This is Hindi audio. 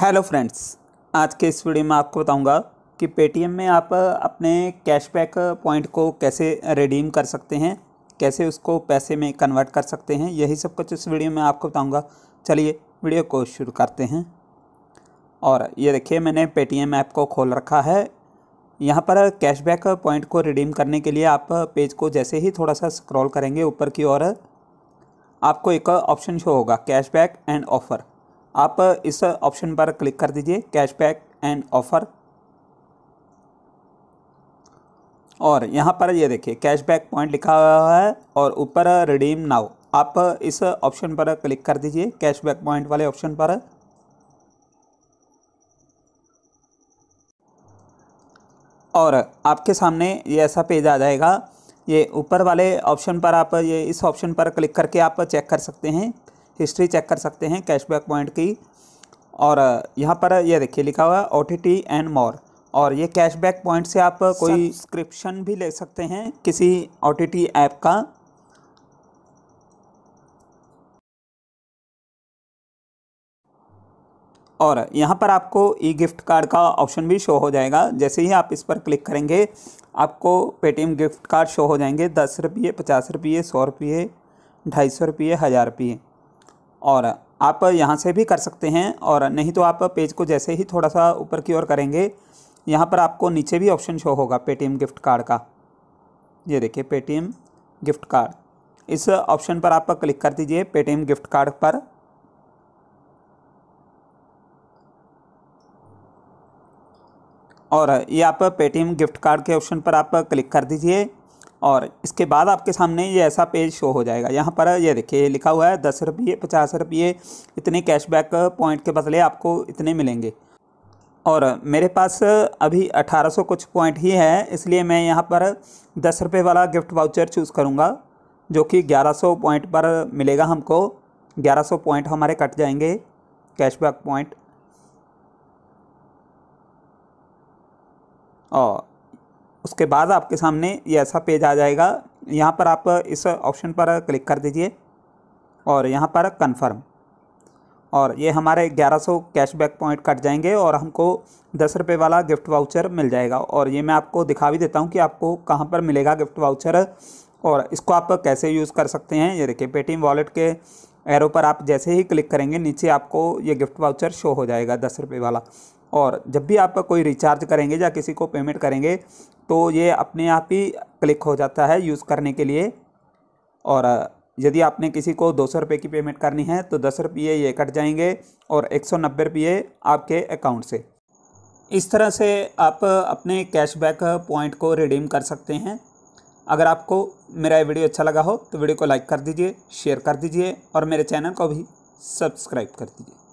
हेलो फ्रेंड्स आज के इस वीडियो में आपको बताऊंगा कि पेटीएम में आप अपने कैशबैक पॉइंट को कैसे रिडीम कर सकते हैं कैसे उसको पैसे में कन्वर्ट कर सकते हैं यही सब कुछ इस वीडियो में आपको बताऊंगा चलिए वीडियो को शुरू करते हैं और ये देखिए मैंने पेटीएम ऐप को खोल रखा है यहाँ पर कैशबैक पॉइंट को रिडीम करने के लिए आप पेज को जैसे ही थोड़ा सा स्क्रॉल करेंगे ऊपर की ओर आपको एक ऑप्शन शो होगा कैशबैक एंड ऑफ़र आप इस ऑप्शन पर क्लिक कर दीजिए कैशबैक एंड ऑफ़र और यहाँ पर ये देखिए कैशबैक पॉइंट लिखा हुआ है और ऊपर रिडीम नाउ आप इस ऑप्शन पर क्लिक कर दीजिए कैशबैक पॉइंट वाले ऑप्शन पर और आपके सामने ये ऐसा पेज आ जाएगा ये ऊपर वाले ऑप्शन पर आप ये इस ऑप्शन पर क्लिक करके आप चेक कर सकते हैं हिस्ट्री चेक कर सकते हैं कैशबैक पॉइंट की और यहाँ पर ये देखिए लिखा हुआ है O T T and more और ये कैशबैक पॉइंट से आप कोई सब्सक्रिप्शन भी ले सकते हैं किसी ओ टी टी ऐप का और यहाँ पर आपको ई गिफ्ट कार्ड का ऑप्शन भी शो हो जाएगा जैसे ही आप इस पर क्लिक करेंगे आपको पेटीएम गिफ्ट कार्ड शो हो जाएंगे दस रुपये पचास रुपये सौ रुपये ढाई सौ रुपये हज़ार रुपये और आप यहाँ से भी कर सकते हैं और नहीं तो आप पेज को जैसे ही थोड़ा सा ऊपर की ओर करेंगे यहाँ पर आपको नीचे भी ऑप्शन शो होगा पेटीएम गिफ्ट कार्ड का ये देखिए पेटीएम गिफ्ट कार्ड इस ऑप्शन पर आप क्लिक कर दीजिए पेटीएम गिफ्ट कार्ड पर और ये आप पेटीएम गिफ्ट कार्ड के ऑप्शन पर आप क्लिक कर दीजिए और इसके बाद आपके सामने ये ऐसा पेज शो हो जाएगा यहाँ पर ये देखिए लिखा हुआ है दस रुपये पचास रुपये इतने कैशबैक पॉइंट के बदले आपको इतने मिलेंगे और मेरे पास अभी 1800 कुछ पॉइंट ही है इसलिए मैं यहाँ पर दस रुपये वाला गिफ्ट वाउचर चूज़ करूँगा जो कि 1100 पॉइंट पर मिलेगा हमको 1100 पॉइंट हमारे कट जाएंगे कैशबैक पॉइंट और उसके बाद आपके सामने ये ऐसा पेज आ जाएगा यहाँ पर आप इस ऑप्शन पर क्लिक कर दीजिए और यहाँ पर कन्फर्म और ये हमारे 1100 कैशबैक पॉइंट कट जाएंगे और हमको दस रुपये वाला गिफ्ट वाउचर मिल जाएगा और ये मैं आपको दिखा भी देता हूँ कि आपको कहाँ पर मिलेगा गिफ्ट वाउचर और इसको आप कैसे यूज़ कर सकते हैं ये देखिए पेटीएम वॉलेट के एरो पर आप जैसे ही क्लिक करेंगे नीचे आपको ये गिफ्ट वाउचर शो हो जाएगा दस रुपये वाला और जब भी आप कोई रिचार्ज करेंगे या किसी को पेमेंट करेंगे तो ये अपने आप ही क्लिक हो जाता है यूज़ करने के लिए और यदि आपने किसी को दो सौ रुपये की पेमेंट करनी है तो दस रुपये ये कट जाएंगे और एक सौ नब्बे रुपये आपके अकाउंट से इस तरह से आप अपने कैशबैक पॉइंट को रिडीम कर सकते हैं अगर आपको मेरा ये वीडियो अच्छा लगा हो तो वीडियो को लाइक कर दीजिए शेयर कर दीजिए और मेरे चैनल को भी सब्सक्राइब कर दीजिए